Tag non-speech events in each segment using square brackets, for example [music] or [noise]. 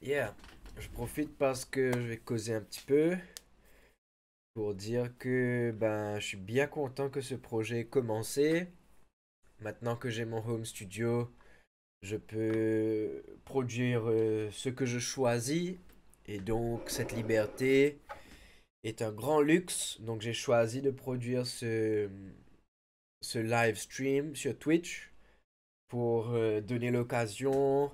Yeah, je profite parce que je vais causer un petit peu pour dire que ben je suis bien content que ce projet ait commencé. Maintenant que j'ai mon home studio, je peux produire euh, ce que je choisis et donc cette liberté est un grand luxe. Donc j'ai choisi de produire ce ce live stream sur Twitch pour euh, donner l'occasion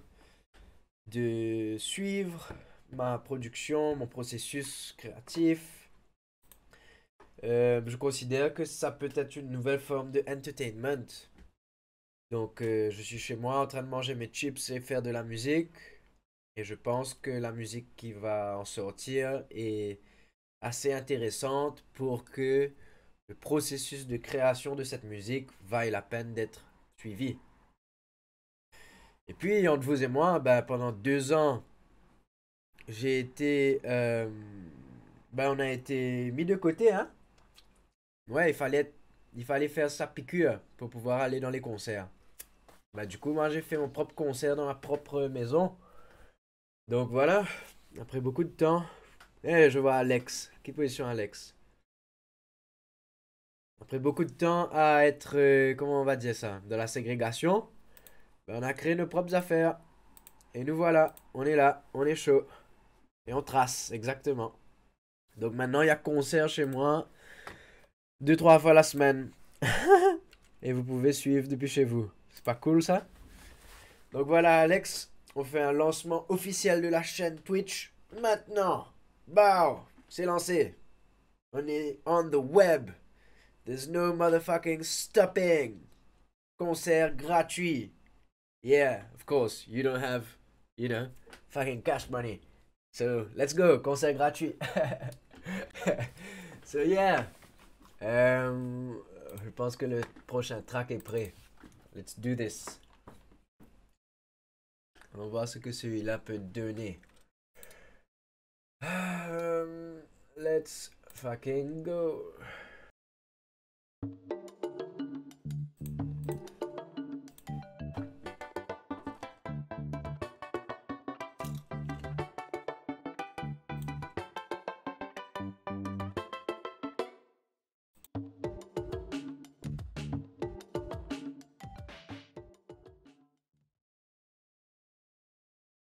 de suivre ma production, mon processus créatif. Euh, je considère que ça peut être une nouvelle forme de entertainment. Donc euh, je suis chez moi en train de manger mes chips et faire de la musique. Et je pense que la musique qui va en sortir est assez intéressante pour que le processus de création de cette musique vaille la peine d'être suivi. Et puis, entre vous et moi, bah, pendant deux ans, j'ai été. Euh, bah, on a été mis de côté, hein. Ouais, il fallait, il fallait faire sa piqûre pour pouvoir aller dans les concerts. Bah, du coup, moi, j'ai fait mon propre concert dans ma propre maison. Donc voilà, après beaucoup de temps. Eh, je vois Alex. Qui position, Alex Après beaucoup de temps à être. Euh, comment on va dire ça De la ségrégation. Ben, on a créé nos propres affaires. Et nous voilà, on est là, on est chaud. Et on trace, exactement. Donc maintenant, il y a concert chez moi. Deux, trois fois la semaine. [laughs] et vous pouvez suivre depuis chez vous. C'est pas cool ça Donc voilà, Alex, on fait un lancement officiel de la chaîne Twitch. Maintenant, bow, c'est lancé. On est on the web. There's no motherfucking stopping. Concert gratuit. Yeah, of course. You don't have, you know, fucking cash money. So let's go, conseil gratuit. [laughs] so yeah. Um, je pense que le prochain track est prêt. Let's do this. On va voir ce que celui-là peut donner. [sighs] Um, let's fucking go.